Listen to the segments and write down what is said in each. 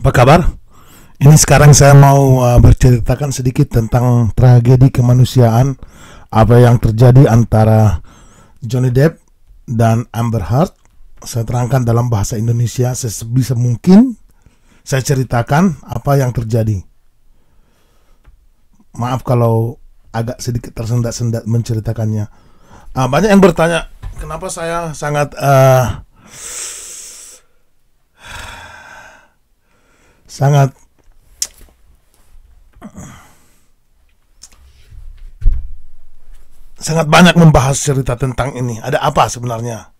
apa kabar? Ini sekarang saya mau uh, berceritakan sedikit tentang tragedi kemanusiaan apa yang terjadi antara Johnny Depp dan Amber Heard. Saya terangkan dalam bahasa Indonesia sebisa mungkin. Saya ceritakan apa yang terjadi. Maaf kalau agak sedikit tersendat-sendat menceritakannya. Uh, banyak yang bertanya kenapa saya sangat uh, sangat sangat banyak membahas cerita tentang ini. Ada apa sebenarnya?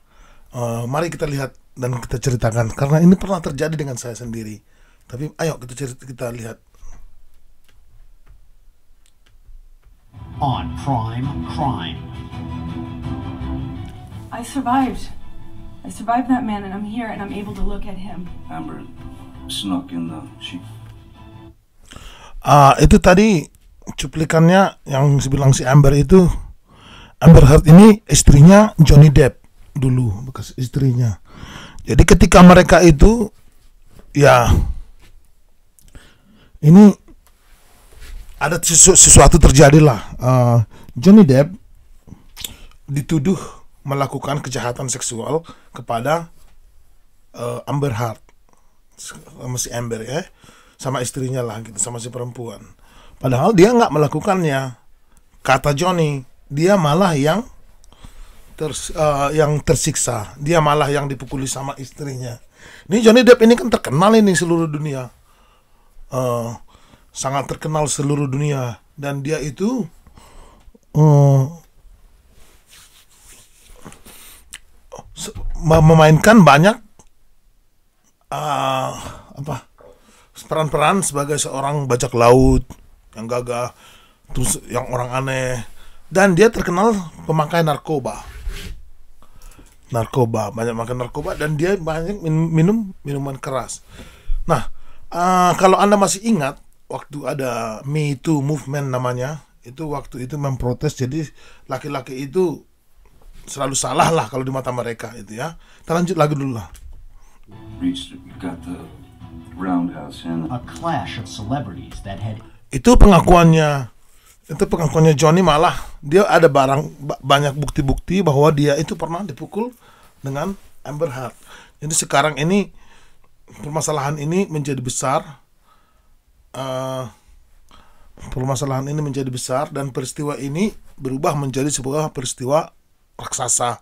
Uh, mari kita lihat dan kita ceritakan karena ini pernah terjadi dengan saya sendiri. Tapi ayo kita cerita kita lihat. On Prime Crime. I survived. I survived that man and I'm here and I'm able to look at him. Amber, Ah, uh, itu tadi cuplikannya yang bilang si Amber itu Amber Heard ini istrinya Johnny Depp dulu bekas istrinya. Jadi ketika mereka itu ya ini ada sesu sesuatu terjadilah. Uh, Johnny Depp dituduh melakukan kejahatan seksual kepada uh, Amber Heard sama si Ember ya sama istrinya lah gitu sama si perempuan padahal dia nggak melakukannya kata Johnny dia malah yang ters, uh, yang tersiksa dia malah yang dipukuli sama istrinya ini Johnny Depp ini kan terkenal ini seluruh dunia uh, sangat terkenal seluruh dunia dan dia itu uh, memainkan banyak uh, apa peran-peran sebagai seorang bajak laut yang gagah terus yang orang aneh dan dia terkenal pemakai narkoba narkoba banyak makan narkoba dan dia banyak minum minuman keras nah uh, kalau anda masih ingat waktu ada Me Too movement namanya itu waktu itu memprotes jadi laki-laki itu selalu salah lah kalau di mata mereka itu ya kita lanjut lagi dulu lah reached, got the Itu pengakuannya itu pengakuannya Johnny malah dia ada barang banyak bukti-bukti bahwa dia itu pernah dipukul dengan Amber Heard. Jadi sekarang ini permasalahan ini menjadi besar. Uh, permasalahan ini menjadi besar dan peristiwa ini berubah menjadi sebuah peristiwa raksasa.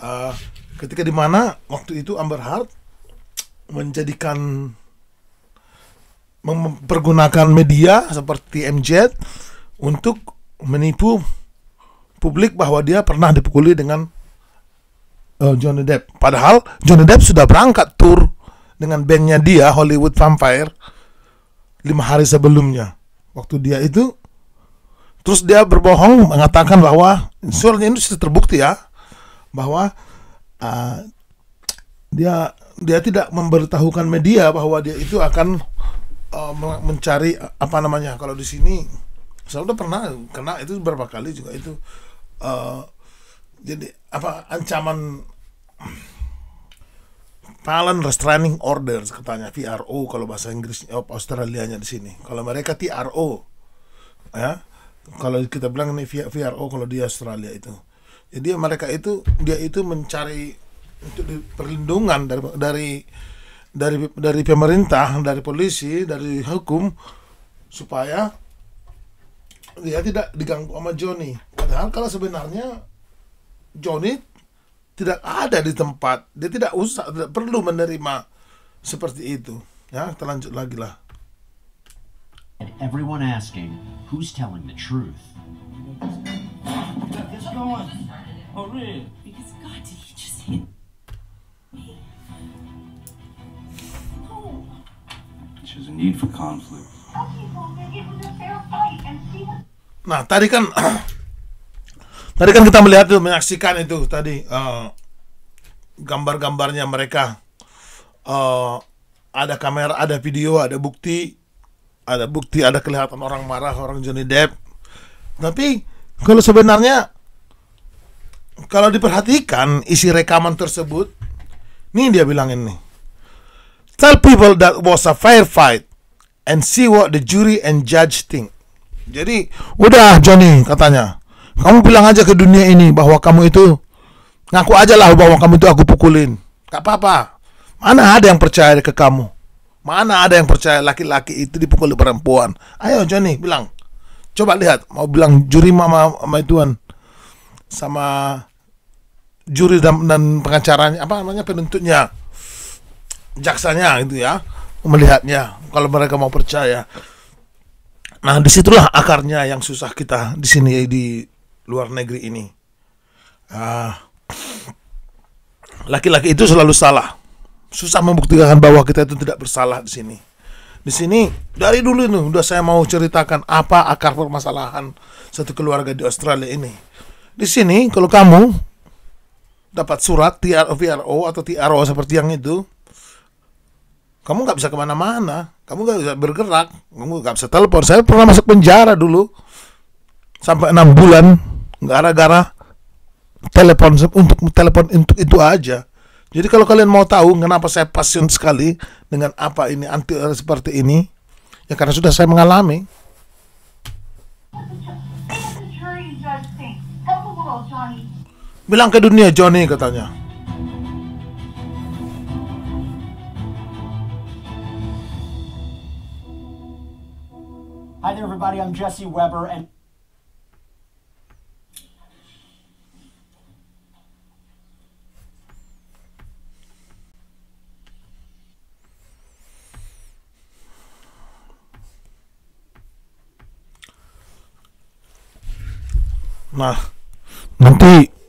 Uh, ketika di mana waktu itu Amber Heard menjadikan mempergunakan media seperti MJ untuk menipu publik bahwa dia pernah dipukuli dengan uh, Johnny Depp. Padahal Johnny Depp sudah berangkat tur dengan bandnya dia Hollywood Vampire lima hari sebelumnya. Waktu dia itu terus dia berbohong mengatakan bahwa soalnya ini sudah terbukti ya bahwa uh, dia dia tidak memberitahukan media bahwa dia itu akan uh, mencari apa namanya kalau di sini saya udah pernah kena itu berapa kali juga itu uh, jadi apa ancaman Palan Restraining Order, katanya VRO kalau bahasa Inggris oh, nya di sini kalau mereka TRO ya kalau kita bilang ini VRO kalau di Australia itu jadi mereka itu dia itu mencari untuk perlindungan dari dari dari dari pemerintah dari polisi dari hukum supaya dia tidak diganggu sama Joni padahal kalau sebenarnya Joni tidak ada di tempat dia tidak usah tidak perlu menerima seperti itu ya kita lanjut lagi lah and everyone asking who's telling the truth Hurry! Because a need for conflict. Nah, tadi kan tadi kan kita melihat itu menyaksikan itu tadi uh, gambar-gambarnya mereka uh, ada kamera, ada video, ada bukti, ada bukti, ada kelihatan orang marah, orang Johnny Depp. Tapi kalau sebenarnya kalau diperhatikan isi rekaman tersebut, nih dia bilang ini. Tell people that was a fair fight and see what the jury and judge think. Jadi, udah Johnny katanya. Kamu bilang aja ke dunia ini bahwa kamu itu ngaku aja lah bahwa kamu itu aku pukulin. Gak apa-apa. Mana ada yang percaya ke kamu? Mana ada yang percaya laki-laki itu dipukul perempuan? Ayo Johnny bilang. Coba lihat mau bilang juri mama sama Tuan sama juri dan, pengacaranya apa namanya penuntutnya jaksanya itu ya melihatnya kalau mereka mau percaya nah disitulah akarnya yang susah kita di sini di luar negeri ini ah. laki-laki uh, itu selalu salah susah membuktikan bahwa kita itu tidak bersalah di sini di sini dari dulu nih udah saya mau ceritakan apa akar permasalahan satu keluarga di Australia ini di sini kalau kamu dapat surat TRO, atau TRO seperti yang itu, kamu nggak bisa kemana-mana, kamu nggak bisa bergerak, kamu nggak bisa telepon. Saya pernah masuk penjara dulu sampai enam bulan gara-gara telepon untuk telepon untuk itu aja. Jadi kalau kalian mau tahu kenapa saya passion sekali dengan apa ini anti seperti ini, ya karena sudah saya mengalami. Bilang ke dunia Johnny katanya. Hi there everybody, I'm Jesse Weber and Nah, nanti